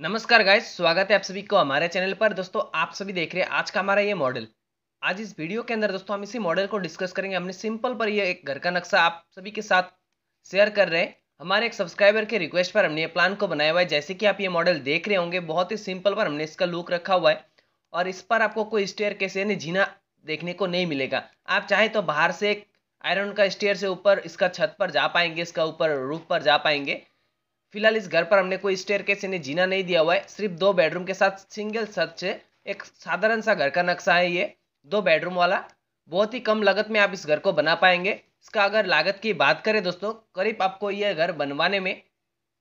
नमस्कार गाइस स्वागत है आप सभी को हमारे चैनल पर दोस्तों आप सभी देख रहे हैं आज का हमारा ये मॉडल आज इस वीडियो के अंदर दोस्तों हम इसी मॉडल को डिस्कस करेंगे हमने सिंपल पर ये एक घर का नक्शा आप सभी के साथ शेयर कर रहे हैं हमारे एक सब्सक्राइबर के रिक्वेस्ट पर हमने ये प्लान को बनाया हुआ है जैसे कि आप ये मॉडल देख रहे होंगे बहुत ही सिंपल पर हमने इसका लुक रखा हुआ है और इस पर आपको कोई स्टेयर कैसे यानी जीना देखने को नहीं मिलेगा आप चाहे तो बाहर से एक आयरन का स्टेयर से ऊपर इसका छत पर जा पाएंगे इसका ऊपर रूफ पर जा पाएंगे फिलहाल इस घर पर हमने कोई स्टेयर के यानी जीना नहीं दिया हुआ है सिर्फ दो बेडरूम के साथ सिंगल सच है एक साधारण सा घर का नक्शा है ये दो बेडरूम वाला बहुत ही कम लागत में आप इस घर को बना पाएंगे इसका अगर लागत की बात करें दोस्तों करीब आपको यह घर बनवाने में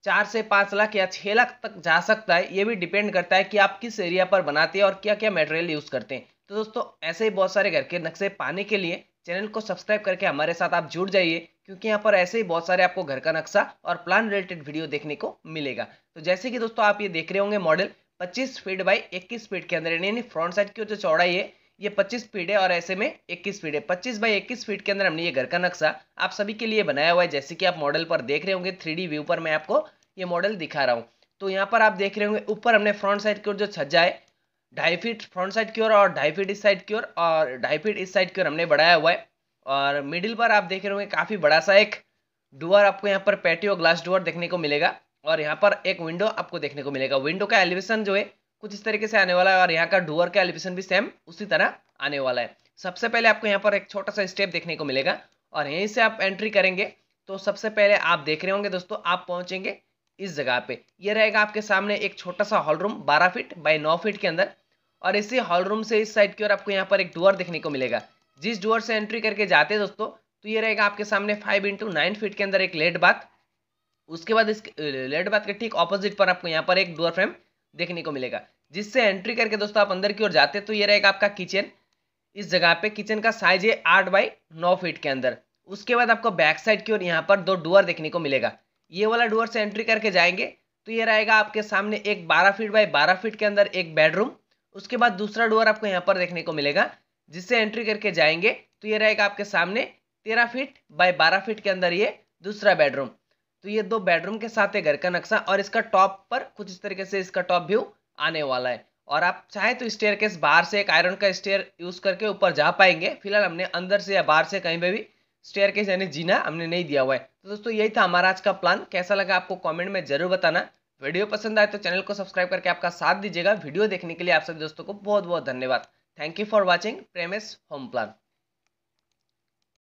चार से पाँच लाख या छः लाख तक जा सकता है ये भी डिपेंड करता है कि आप किस एरिया पर बनाते हैं और क्या क्या मटेरियल यूज़ करते हैं तो दोस्तों ऐसे ही बहुत सारे घर के नक्शे पाने के लिए चैनल को सब्सक्राइब करके हमारे साथ आप जुड़ जाइए क्योंकि यहाँ पर ऐसे ही बहुत सारे आपको घर का नक्शा और प्लान रिलेटेड वीडियो देखने को मिलेगा तो जैसे कि दोस्तों आप ये देख रहे होंगे मॉडल 25 फीट बाई 21 फीट के अंदर यानी फ्रंट साइड की जो चौड़ाई है ये 25 फीट है और ऐसे में 21 फीट है 25 बाई 21 फीट के अंदर हमने ये घर का नक्शा आप सभी के लिए बनाया हुआ है जैसे कि आप मॉडल पर देख रहे होंगे थ्री व्यू पर मैं आपको ये मॉडल दिखा रहा हूँ तो यहाँ पर आप देख रहे होंगे ऊपर हमने फ्रंट साइड की ओर जो छज्जा है ढाई फीट फ्रंट साइड की ओर और ढाई फीट इस साइड की ओर और ढाई फीट इस साइड की ओर हमने बढ़ाया हुआ है और मिडिल पर आप देख रहे होंगे काफ़ी बड़ा सा एक डुअर आपको यहाँ पर पैटियो ग्लास डुअर देखने को मिलेगा और यहाँ पर एक विंडो आपको देखने को मिलेगा विंडो का एलिवेशन जो है कुछ इस तरीके से आने वाला है और यहाँ का डुअर का एलिवेशन भी सेम उसी तरह आने वाला है सबसे पहले आपको यहाँ पर एक छोटा सा स्टेप देखने को मिलेगा और यहीं से आप एंट्री करेंगे तो सबसे पहले आप देख रहे होंगे दोस्तों आप पहुँचेंगे इस जगह पे ये रहेगा आपके सामने एक छोटा सा हॉल रूम बारह फीट बाई नौ फीट के अंदर और इसी हॉल रूम से इस साइड की ओर आपको यहाँ पर एक डुअर देखने को मिलेगा जिस डोर से एंट्री करके जाते दोस्तों तो ये रहेगा आपके सामने फाइव इंटू नाइन फीट के अंदर एक लेट बात उसके बाद इस लेट बात के ठीक ऑपोजिट पर आपको यहाँ पर एक डोर फ्रेम देखने को मिलेगा जिससे एंट्री करके दोस्तों आप अंदर की ओर जाते तो ये रहेगा आपका किचन इस जगह पे किचन का साइज है आठ बाई नौ फीट के अंदर उसके बाद आपको बैक साइड की ओर यहाँ पर दो डोअर देखने को मिलेगा ये वाला डोअर से एंट्री करके जाएंगे तो ये रहेगा आपके सामने एक बारह फीट बाई बारह फीट के अंदर एक बेडरूम उसके बाद दूसरा डोअर आपको यहाँ पर देखने को मिलेगा जिससे एंट्री करके जाएंगे तो ये रहेगा आपके सामने तेरह फीट बाय बारह फीट के अंदर ये दूसरा बेडरूम तो ये दो बेडरूम के साथ है घर का नक्शा और इसका टॉप पर कुछ इस तरीके से इसका टॉप व्यू आने वाला है और आप चाहे तो स्टेयर केस बाहर से एक आयरन का स्टेयर यूज करके ऊपर जा पाएंगे फिलहाल हमने अंदर से या बाहर से कहीं पर भी स्टेयर केस यानी जीना हमने नहीं दिया हुआ है तो दोस्तों यही था हमारा आज का प्लान कैसा लगा आपको कमेंट में जरूर बताना वीडियो पसंद आए तो चैनल को सब्सक्राइब करके आपका साथ दीजिएगा वीडियो देखने के लिए आप सभी दोस्तों को बहुत बहुत धन्यवाद Thank you for watching Premise Home Plan.